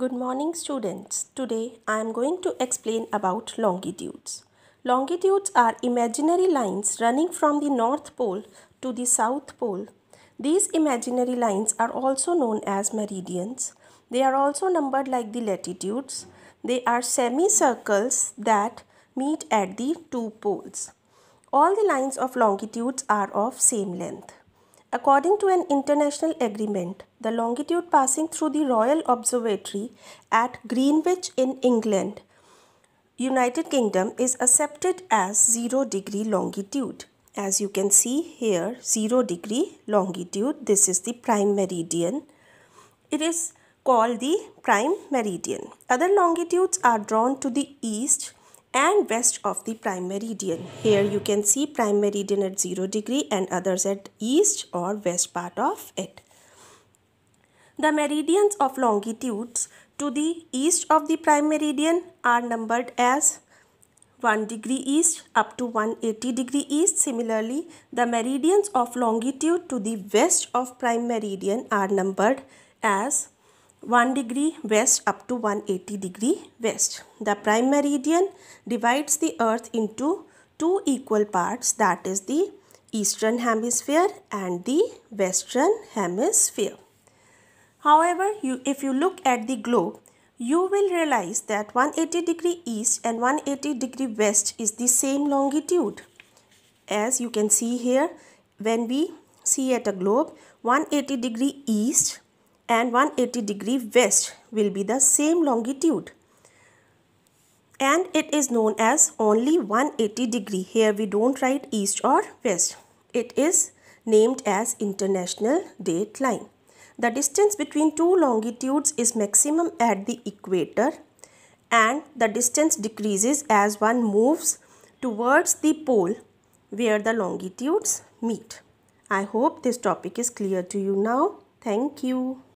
Good morning students. Today I am going to explain about longitudes. Longitudes are imaginary lines running from the North Pole to the South Pole. These imaginary lines are also known as meridians. They are also numbered like the latitudes. They are semicircles that meet at the two poles. All the lines of longitudes are of same length. According to an international agreement, the longitude passing through the Royal Observatory at Greenwich in England, United Kingdom is accepted as 0 degree longitude. As you can see here, 0 degree longitude, this is the prime meridian. It is called the prime meridian. Other longitudes are drawn to the east and west of the prime meridian. Here you can see prime meridian at 0 degree and others at east or west part of it. The meridians of longitudes to the east of the prime meridian are numbered as 1 degree east up to 180 degree east. Similarly, the meridians of longitude to the west of prime meridian are numbered as 1 degree west up to 180 degree west. The prime meridian divides the earth into two equal parts that is the eastern hemisphere and the western hemisphere. However, you, if you look at the globe, you will realize that 180 degree east and 180 degree west is the same longitude. As you can see here, when we see at a globe, 180 degree east and 180 degree west will be the same longitude and it is known as only 180 degree here we don't write east or west it is named as international date line the distance between two longitudes is maximum at the equator and the distance decreases as one moves towards the pole where the longitudes meet. I hope this topic is clear to you now. Thank you.